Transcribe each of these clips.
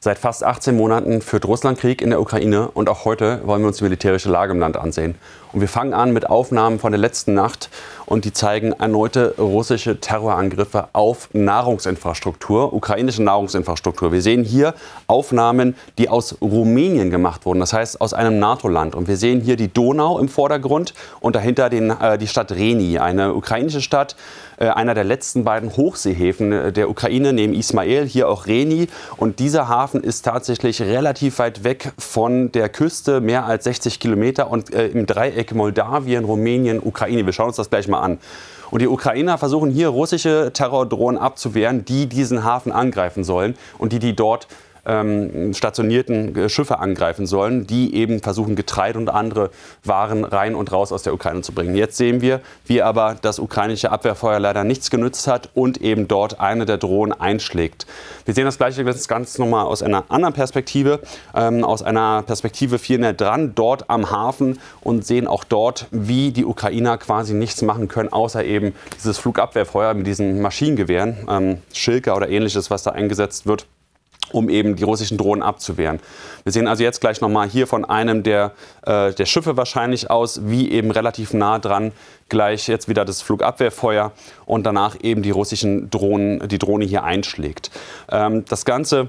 Seit fast 18 Monaten führt Russland Krieg in der Ukraine und auch heute wollen wir uns die militärische Lage im Land ansehen. Und wir fangen an mit Aufnahmen von der letzten Nacht und die zeigen erneute russische Terrorangriffe auf Nahrungsinfrastruktur, ukrainische Nahrungsinfrastruktur. Wir sehen hier Aufnahmen, die aus Rumänien gemacht wurden, das heißt aus einem NATO-Land. Und wir sehen hier die Donau im Vordergrund und dahinter den, äh, die Stadt Reni, eine ukrainische Stadt, äh, einer der letzten beiden Hochseehäfen äh, der Ukraine neben Ismail, hier auch Reni. Und dieser Hafen Hafen ist tatsächlich relativ weit weg von der Küste, mehr als 60 Kilometer und äh, im Dreieck Moldawien, Rumänien, Ukraine. Wir schauen uns das gleich mal an. Und die Ukrainer versuchen hier russische Terrordrohnen abzuwehren, die diesen Hafen angreifen sollen und die die dort ähm, stationierten äh, Schiffe angreifen sollen, die eben versuchen, Getreide und andere Waren rein und raus aus der Ukraine zu bringen. Jetzt sehen wir, wie aber das ukrainische Abwehrfeuer leider nichts genützt hat und eben dort eine der Drohnen einschlägt. Wir sehen das gleiche das ganz nochmal aus einer anderen Perspektive, ähm, aus einer Perspektive viel näher dran, dort am Hafen und sehen auch dort, wie die Ukrainer quasi nichts machen können, außer eben dieses Flugabwehrfeuer mit diesen Maschinengewehren, ähm, Schilker oder ähnliches, was da eingesetzt wird um eben die russischen Drohnen abzuwehren. Wir sehen also jetzt gleich nochmal hier von einem der, äh, der Schiffe wahrscheinlich aus, wie eben relativ nah dran gleich jetzt wieder das Flugabwehrfeuer und danach eben die russischen Drohnen, die Drohne hier einschlägt. Ähm, das Ganze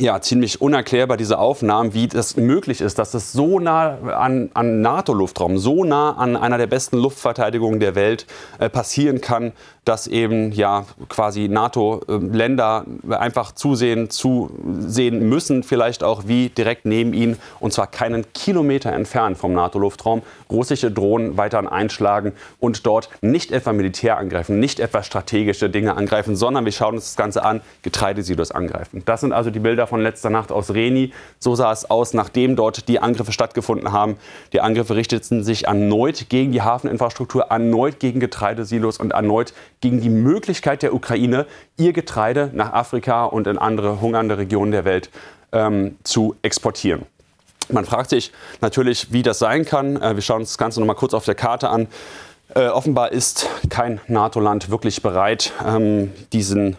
ja, ziemlich unerklärbar, diese Aufnahmen, wie das möglich ist, dass das so nah an, an NATO-Luftraum, so nah an einer der besten Luftverteidigungen der Welt äh, passieren kann, dass eben ja quasi NATO-Länder ähm, einfach zusehen, zusehen müssen, vielleicht auch wie direkt neben ihnen und zwar keinen Kilometer entfernt vom NATO-Luftraum russische Drohnen weiterhin einschlagen und dort nicht etwa Militär angreifen, nicht etwa strategische Dinge angreifen, sondern wir schauen uns das Ganze an, Getreidesilos angreifen. Das sind also die Bilder von letzter Nacht aus Reni. So sah es aus, nachdem dort die Angriffe stattgefunden haben. Die Angriffe richteten sich erneut gegen die Hafeninfrastruktur, erneut gegen Getreidesilos und erneut gegen die Möglichkeit der Ukraine, ihr Getreide nach Afrika und in andere hungernde Regionen der Welt ähm, zu exportieren. Man fragt sich natürlich, wie das sein kann. Äh, wir schauen uns das Ganze nochmal kurz auf der Karte an. Äh, offenbar ist kein NATO-Land wirklich bereit, ähm, diesen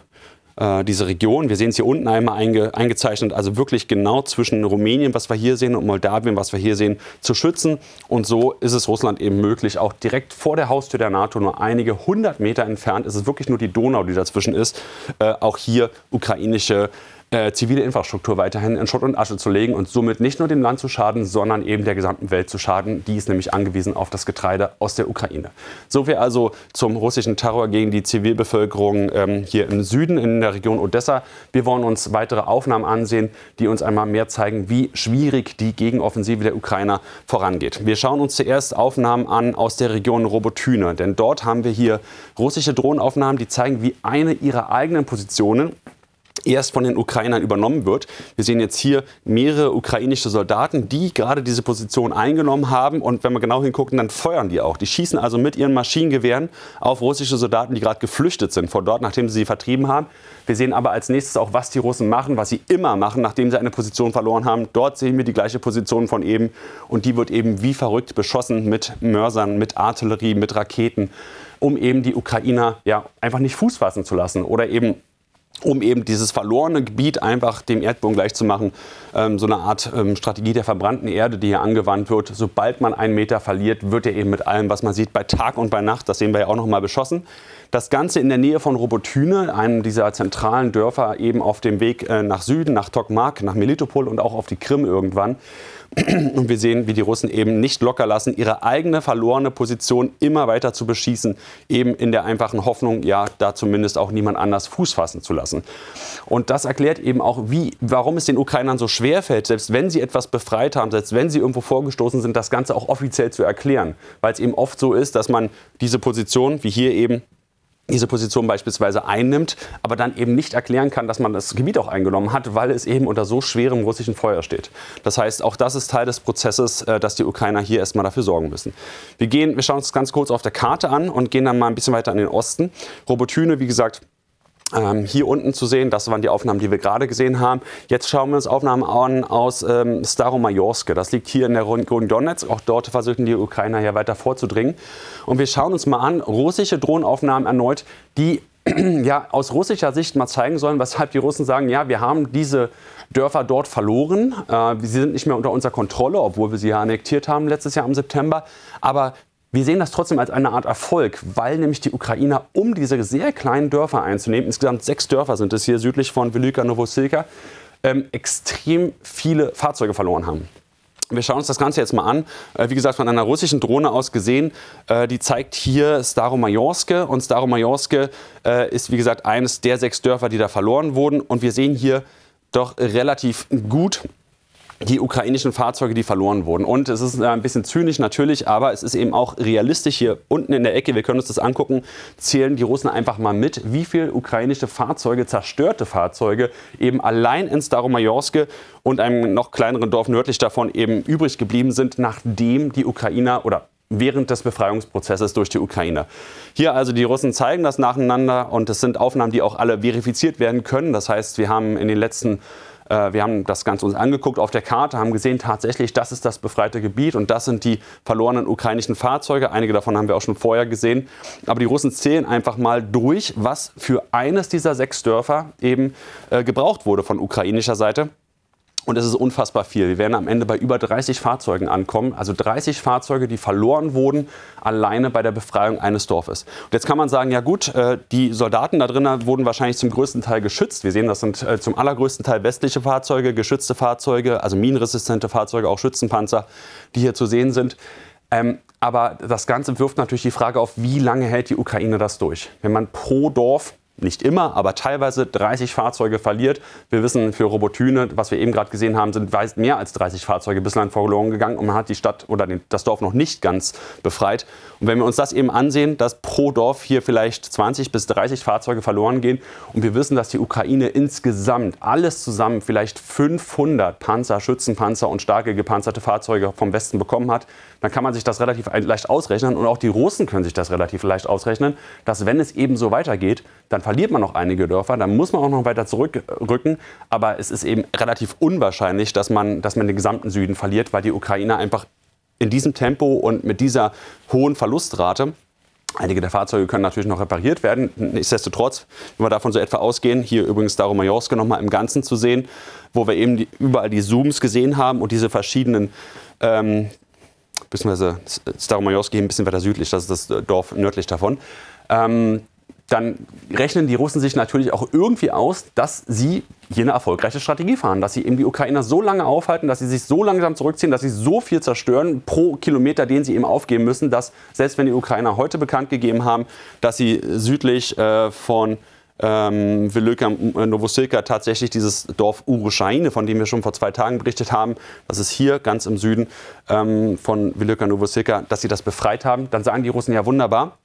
äh, diese Region. Wir sehen es hier unten einmal einge eingezeichnet, also wirklich genau zwischen Rumänien, was wir hier sehen, und Moldawien, was wir hier sehen, zu schützen. Und so ist es Russland eben möglich, auch direkt vor der Haustür der NATO, nur einige hundert Meter entfernt, ist es wirklich nur die Donau, die dazwischen ist, äh, auch hier ukrainische äh, zivile Infrastruktur weiterhin in Schutt und Asche zu legen und somit nicht nur dem Land zu schaden, sondern eben der gesamten Welt zu schaden. Die ist nämlich angewiesen auf das Getreide aus der Ukraine. So viel also zum russischen Terror gegen die Zivilbevölkerung ähm, hier im Süden, in der Region Odessa. Wir wollen uns weitere Aufnahmen ansehen, die uns einmal mehr zeigen, wie schwierig die Gegenoffensive der Ukrainer vorangeht. Wir schauen uns zuerst Aufnahmen an aus der Region Robotyne, denn dort haben wir hier russische Drohnenaufnahmen, die zeigen, wie eine ihrer eigenen Positionen erst von den Ukrainern übernommen wird. Wir sehen jetzt hier mehrere ukrainische Soldaten, die gerade diese Position eingenommen haben. Und wenn wir genau hingucken, dann feuern die auch. Die schießen also mit ihren Maschinengewehren auf russische Soldaten, die gerade geflüchtet sind von dort, nachdem sie sie vertrieben haben. Wir sehen aber als nächstes auch, was die Russen machen, was sie immer machen, nachdem sie eine Position verloren haben. Dort sehen wir die gleiche Position von eben. Und die wird eben wie verrückt beschossen mit Mörsern, mit Artillerie, mit Raketen, um eben die Ukrainer ja, einfach nicht Fuß fassen zu lassen oder eben um eben dieses verlorene Gebiet einfach dem Erdboden gleichzumachen. Ähm, so eine Art ähm, Strategie der verbrannten Erde, die hier angewandt wird. Sobald man einen Meter verliert, wird er eben mit allem, was man sieht, bei Tag und bei Nacht, das sehen wir ja auch nochmal beschossen. Das Ganze in der Nähe von Robotyne, einem dieser zentralen Dörfer eben auf dem Weg äh, nach Süden, nach Tokmak, nach Melitopol und auch auf die Krim irgendwann. Und wir sehen, wie die Russen eben nicht locker lassen, ihre eigene verlorene Position immer weiter zu beschießen, eben in der einfachen Hoffnung, ja, da zumindest auch niemand anders Fuß fassen zu lassen. Und das erklärt eben auch, wie, warum es den Ukrainern so schwer fällt, selbst wenn sie etwas befreit haben, selbst wenn sie irgendwo vorgestoßen sind, das Ganze auch offiziell zu erklären. Weil es eben oft so ist, dass man diese Position, wie hier eben, diese Position beispielsweise einnimmt, aber dann eben nicht erklären kann, dass man das Gebiet auch eingenommen hat, weil es eben unter so schwerem russischen Feuer steht. Das heißt, auch das ist Teil des Prozesses, äh, dass die Ukrainer hier erstmal dafür sorgen müssen. Wir, gehen, wir schauen uns ganz kurz auf der Karte an und gehen dann mal ein bisschen weiter an den Osten. Robotyne, wie gesagt, ähm, hier unten zu sehen, das waren die Aufnahmen, die wir gerade gesehen haben. Jetzt schauen wir uns Aufnahmen an aus ähm, Staromajorske. Das liegt hier in der Region Donetsk. Auch dort versuchen die Ukrainer ja weiter vorzudringen. Und wir schauen uns mal an, russische Drohnenaufnahmen erneut, die ja, aus russischer Sicht mal zeigen sollen, weshalb die Russen sagen, ja, wir haben diese Dörfer dort verloren, äh, sie sind nicht mehr unter unserer Kontrolle, obwohl wir sie ja annektiert haben letztes Jahr im September, aber wir sehen das trotzdem als eine Art Erfolg, weil nämlich die Ukrainer, um diese sehr kleinen Dörfer einzunehmen, insgesamt sechs Dörfer sind es hier südlich von Velika Novosilka, ähm, extrem viele Fahrzeuge verloren haben. Wir schauen uns das Ganze jetzt mal an. Äh, wie gesagt, von einer russischen Drohne aus gesehen. Äh, die zeigt hier Staromajorske. Und Staromajorske äh, ist, wie gesagt, eines der sechs Dörfer, die da verloren wurden. Und wir sehen hier doch relativ gut die ukrainischen Fahrzeuge, die verloren wurden. Und es ist äh, ein bisschen zynisch natürlich, aber es ist eben auch realistisch. Hier unten in der Ecke, wir können uns das angucken, zählen die Russen einfach mal mit, wie viele ukrainische Fahrzeuge, zerstörte Fahrzeuge, eben allein in Staromajorske und einem noch kleineren Dorf nördlich davon eben übrig geblieben sind, nachdem die Ukrainer oder während des Befreiungsprozesses durch die Ukraine. Hier also die Russen zeigen das nacheinander und es sind Aufnahmen, die auch alle verifiziert werden können. Das heißt, wir haben in den letzten äh, wir haben das Ganze uns angeguckt auf der Karte, haben gesehen, tatsächlich, das ist das befreite Gebiet und das sind die verlorenen ukrainischen Fahrzeuge. Einige davon haben wir auch schon vorher gesehen. Aber die Russen zählen einfach mal durch, was für eines dieser sechs Dörfer eben äh, gebraucht wurde von ukrainischer Seite. Und es ist unfassbar viel. Wir werden am Ende bei über 30 Fahrzeugen ankommen. Also 30 Fahrzeuge, die verloren wurden, alleine bei der Befreiung eines Dorfes. Und jetzt kann man sagen, ja gut, äh, die Soldaten da drinnen wurden wahrscheinlich zum größten Teil geschützt. Wir sehen, das sind äh, zum allergrößten Teil westliche Fahrzeuge, geschützte Fahrzeuge, also minenresistente Fahrzeuge, auch Schützenpanzer, die hier zu sehen sind. Ähm, aber das Ganze wirft natürlich die Frage auf, wie lange hält die Ukraine das durch? Wenn man pro Dorf nicht immer, aber teilweise 30 Fahrzeuge verliert. Wir wissen, für Robotüne, was wir eben gerade gesehen haben, sind weit mehr als 30 Fahrzeuge bislang verloren gegangen und man hat die Stadt oder das Dorf noch nicht ganz befreit. Und wenn wir uns das eben ansehen, dass pro Dorf hier vielleicht 20 bis 30 Fahrzeuge verloren gehen und wir wissen, dass die Ukraine insgesamt alles zusammen vielleicht 500 Panzer, Schützenpanzer und starke gepanzerte Fahrzeuge vom Westen bekommen hat, dann kann man sich das relativ leicht ausrechnen und auch die Russen können sich das relativ leicht ausrechnen, dass wenn es eben so weitergeht, dann verliert man noch einige Dörfer, dann muss man auch noch weiter zurückrücken. Aber es ist eben relativ unwahrscheinlich, dass man, dass man den gesamten Süden verliert, weil die Ukrainer einfach in diesem Tempo und mit dieser hohen Verlustrate Einige der Fahrzeuge können natürlich noch repariert werden. Nichtsdestotrotz, wenn wir davon so etwa ausgehen, hier übrigens Darum Majorske nochmal im Ganzen zu sehen, wo wir eben die, überall die Zooms gesehen haben und diese verschiedenen, ähm, beziehungsweise Staromajorski ein bisschen weiter südlich, das ist das Dorf nördlich davon. Ähm, dann rechnen die Russen sich natürlich auch irgendwie aus, dass sie hier eine erfolgreiche Strategie fahren, dass sie eben die Ukrainer so lange aufhalten, dass sie sich so langsam zurückziehen, dass sie so viel zerstören pro Kilometer, den sie eben aufgeben müssen, dass selbst wenn die Ukrainer heute bekannt gegeben haben, dass sie südlich äh, von ähm, äh, Novosilka tatsächlich dieses Dorf Urushaine, von dem wir schon vor zwei Tagen berichtet haben, das ist hier ganz im Süden ähm, von Velika Novosilka, dass sie das befreit haben, dann sagen die Russen ja wunderbar,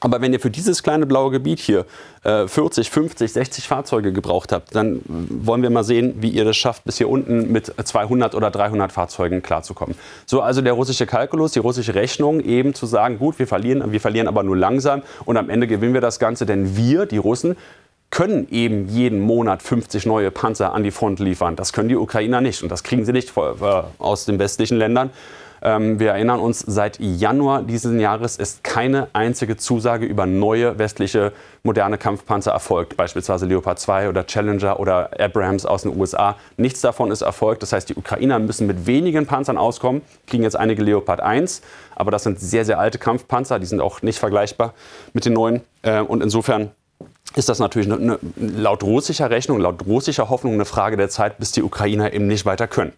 aber wenn ihr für dieses kleine blaue Gebiet hier äh, 40, 50, 60 Fahrzeuge gebraucht habt, dann wollen wir mal sehen, wie ihr das schafft, bis hier unten mit 200 oder 300 Fahrzeugen klarzukommen. So also der russische Kalkulus, die russische Rechnung, eben zu sagen, gut, wir verlieren, wir verlieren aber nur langsam und am Ende gewinnen wir das Ganze, denn wir, die Russen, können eben jeden Monat 50 neue Panzer an die Front liefern. Das können die Ukrainer nicht und das kriegen sie nicht aus den westlichen Ländern. Ähm, wir erinnern uns, seit Januar dieses Jahres ist keine einzige Zusage über neue westliche moderne Kampfpanzer erfolgt, beispielsweise Leopard 2 oder Challenger oder Abrams aus den USA. Nichts davon ist erfolgt. Das heißt, die Ukrainer müssen mit wenigen Panzern auskommen, kriegen jetzt einige Leopard 1, aber das sind sehr, sehr alte Kampfpanzer, die sind auch nicht vergleichbar mit den neuen. Äh, und insofern ist das natürlich eine, laut russischer Rechnung, laut russischer Hoffnung eine Frage der Zeit, bis die Ukrainer eben nicht weiter können.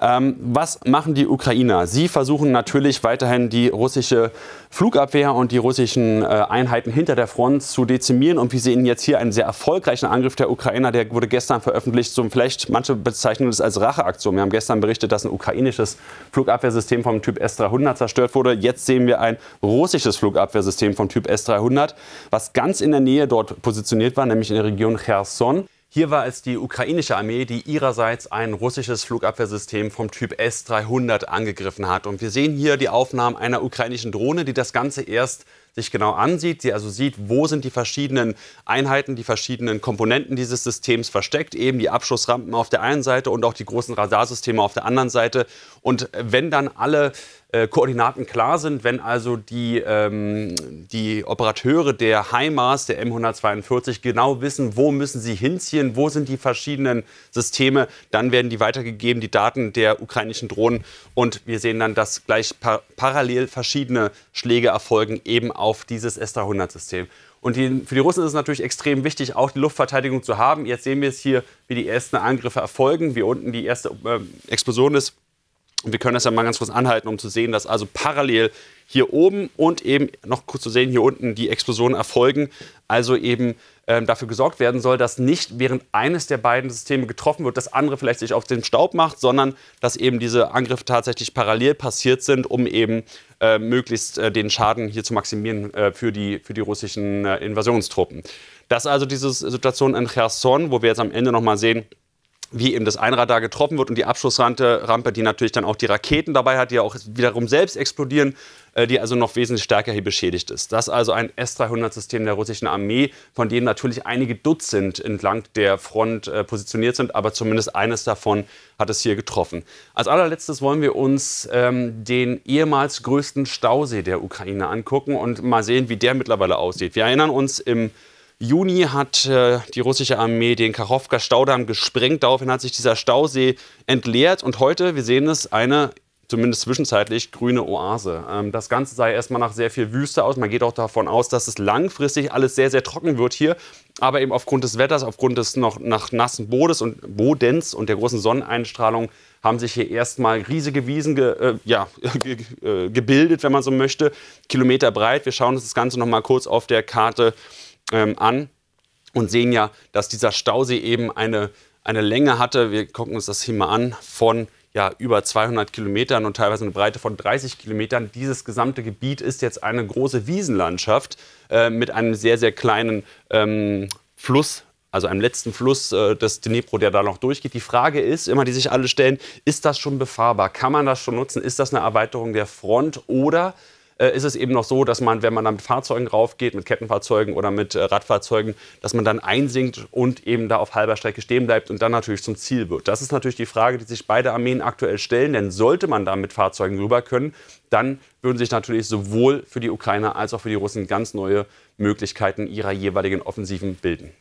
Ähm, was machen die Ukrainer? Sie versuchen natürlich weiterhin die russische Flugabwehr und die russischen äh, Einheiten hinter der Front zu dezimieren. Und wir sehen jetzt hier einen sehr erfolgreichen Angriff der Ukrainer. Der wurde gestern veröffentlicht. So vielleicht, manche bezeichnen es als Racheaktion. Wir haben gestern berichtet, dass ein ukrainisches Flugabwehrsystem vom Typ S-300 zerstört wurde. Jetzt sehen wir ein russisches Flugabwehrsystem vom Typ S-300, was ganz in der Nähe dort positioniert war, nämlich in der Region Cherson. Hier war es die ukrainische Armee, die ihrerseits ein russisches Flugabwehrsystem vom Typ S-300 angegriffen hat. Und wir sehen hier die Aufnahmen einer ukrainischen Drohne, die das Ganze erst sich genau ansieht, sie also sieht, wo sind die verschiedenen Einheiten, die verschiedenen Komponenten dieses Systems versteckt, eben die Abschussrampen auf der einen Seite und auch die großen Radarsysteme auf der anderen Seite. Und wenn dann alle äh, Koordinaten klar sind, wenn also die, ähm, die Operateure der HIMARS, der M142, genau wissen, wo müssen sie hinziehen, wo sind die verschiedenen Systeme, dann werden die weitergegeben, die Daten der ukrainischen Drohnen. Und wir sehen dann, dass gleich par parallel verschiedene Schläge erfolgen, eben auf dieses S-300-System. Und die, für die Russen ist es natürlich extrem wichtig, auch die Luftverteidigung zu haben. Jetzt sehen wir es hier, wie die ersten Angriffe erfolgen, wie unten die erste äh, Explosion ist. Und wir können das ja mal ganz kurz anhalten, um zu sehen, dass also parallel hier oben und eben noch kurz zu sehen hier unten die Explosionen erfolgen. Also eben ähm, dafür gesorgt werden soll, dass nicht während eines der beiden Systeme getroffen wird, das andere vielleicht sich auf den Staub macht, sondern dass eben diese Angriffe tatsächlich parallel passiert sind, um eben äh, möglichst äh, den Schaden hier zu maximieren äh, für, die, für die russischen äh, Invasionstruppen. Das ist also diese Situation in Cherson, wo wir jetzt am Ende nochmal sehen, wie eben das Einradar getroffen wird und die Abschussrampe, die natürlich dann auch die Raketen dabei hat, die ja auch wiederum selbst explodieren, äh, die also noch wesentlich stärker hier beschädigt ist. Das ist also ein S-300-System der russischen Armee, von denen natürlich einige Dutzend entlang der Front äh, positioniert sind, aber zumindest eines davon hat es hier getroffen. Als allerletztes wollen wir uns ähm, den ehemals größten Stausee der Ukraine angucken und mal sehen, wie der mittlerweile aussieht. Wir erinnern uns im Juni hat äh, die russische Armee den Kachowka-Staudamm gesprengt. Daraufhin hat sich dieser Stausee entleert. Und heute, wir sehen es, eine zumindest zwischenzeitlich grüne Oase. Ähm, das Ganze sah erstmal nach sehr viel Wüste aus. Man geht auch davon aus, dass es langfristig alles sehr, sehr trocken wird hier. Aber eben aufgrund des Wetters, aufgrund des noch nach nassen Bodens und, Bodens und der großen Sonneneinstrahlung haben sich hier erstmal riesige Wiesen ge, äh, ja, ge, äh, gebildet, wenn man so möchte, Kilometer breit. Wir schauen uns das Ganze nochmal kurz auf der Karte an ähm, an und sehen ja, dass dieser Stausee eben eine, eine Länge hatte, wir gucken uns das hier mal an, von ja, über 200 Kilometern und teilweise eine Breite von 30 Kilometern. Dieses gesamte Gebiet ist jetzt eine große Wiesenlandschaft äh, mit einem sehr, sehr kleinen ähm, Fluss, also einem letzten Fluss äh, des Dnepro, der da noch durchgeht. Die Frage ist, immer die sich alle stellen, ist das schon befahrbar? Kann man das schon nutzen? Ist das eine Erweiterung der Front oder äh, ist es eben noch so, dass man, wenn man dann mit Fahrzeugen raufgeht, mit Kettenfahrzeugen oder mit äh, Radfahrzeugen, dass man dann einsinkt und eben da auf halber Strecke stehen bleibt und dann natürlich zum Ziel wird. Das ist natürlich die Frage, die sich beide Armeen aktuell stellen, denn sollte man da mit Fahrzeugen rüber können, dann würden sich natürlich sowohl für die Ukrainer als auch für die Russen ganz neue Möglichkeiten ihrer jeweiligen Offensiven bilden.